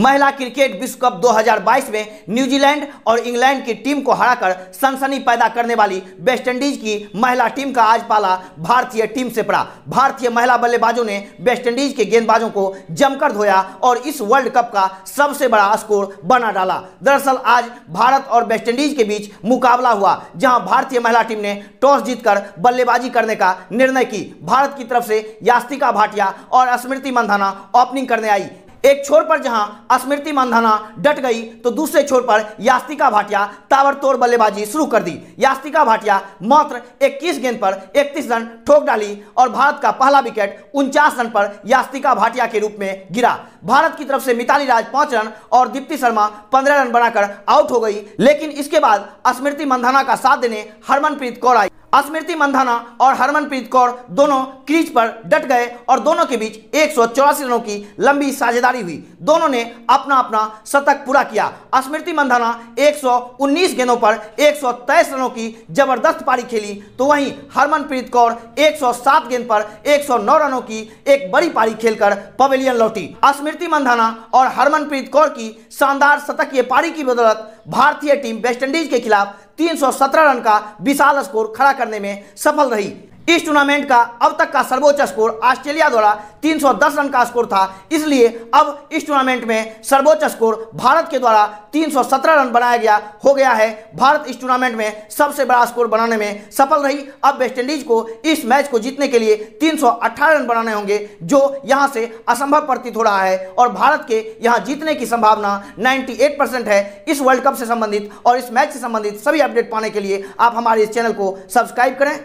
महिला क्रिकेट विश्व कप 2022 में न्यूजीलैंड और इंग्लैंड की टीम को हराकर सनसनी पैदा करने वाली वेस्टइंडीज की महिला टीम का आज पाला भारतीय टीम से पड़ा भारतीय महिला बल्लेबाजों ने वेस्टइंडीज के गेंदबाजों को जमकर धोया और इस वर्ल्ड कप का सबसे बड़ा स्कोर बना डाला दरअसल आज भारत और वेस्टइंडीज के बीच मुकाबला हुआ जहाँ भारतीय महिला टीम ने टॉस जीतकर बल्लेबाजी करने का निर्णय की भारत की तरफ से यास्तिका भाटिया और स्मृति मंधाना ओपनिंग करने आई एक छोर पर जहां स्मृति मंधाना डट गई तो दूसरे छोर पर यास्तिका भाटिया ताबड़तोड़ बल्लेबाजी शुरू कर दी यास्तिका भाटिया मात्र 21 गेंद पर 31 रन ठोक डाली और भारत का पहला विकेट उनचास रन पर यास्तिका भाटिया के रूप में गिरा भारत की तरफ से मिताली राज पांच रन और दीप्ति शर्मा पंद्रह रन बनाकर आउट हो गई लेकिन इसके बाद स्मृति मंधाना का साथ देने हरमनप्रीत कौर आई स्मृति मंधाना और हरमनप्रीत कौर दोनों क्रीज पर डट गए और दोनों के बीच एक रनों की लंबी साझेदारी हुई दोनों ने अपना अपना शतक पूरा किया स्मृति मंधाना 119 गेंदों पर एक रनों की जबरदस्त पारी खेली तो वहीं हरमनप्रीत कौर 107 गेंद पर 109 रनों की एक बड़ी पारी खेलकर पवेलियन लौटी स्मृति मंधाना और हरमनप्रीत कौर की शानदार शतकीय पारी की बदौलत भारतीय टीम वेस्टइंडीज के खिलाफ 317 रन का विशाल स्कोर खड़ा करने में सफल रही इस टूर्नामेंट का अब तक का सर्वोच्च स्कोर ऑस्ट्रेलिया द्वारा 310 रन का स्कोर था इसलिए अब इस टूर्नामेंट में सर्वोच्च स्कोर भारत के द्वारा 317 रन बनाया गया हो गया है भारत इस टूर्नामेंट में सबसे बड़ा स्कोर बनाने में सफल रही अब वेस्टइंडीज को इस मैच को जीतने के लिए तीन रन बनाने होंगे जो यहाँ से असंभव प्रतीत हो रहा है और भारत के यहाँ जीतने की संभावना नाइन्टी परसेंट है इस वर्ल्ड कप से संबंधित और इस मैच से संबंधित सभी अपडेट पाने के लिए आप हमारे इस चैनल को सब्सक्राइब करें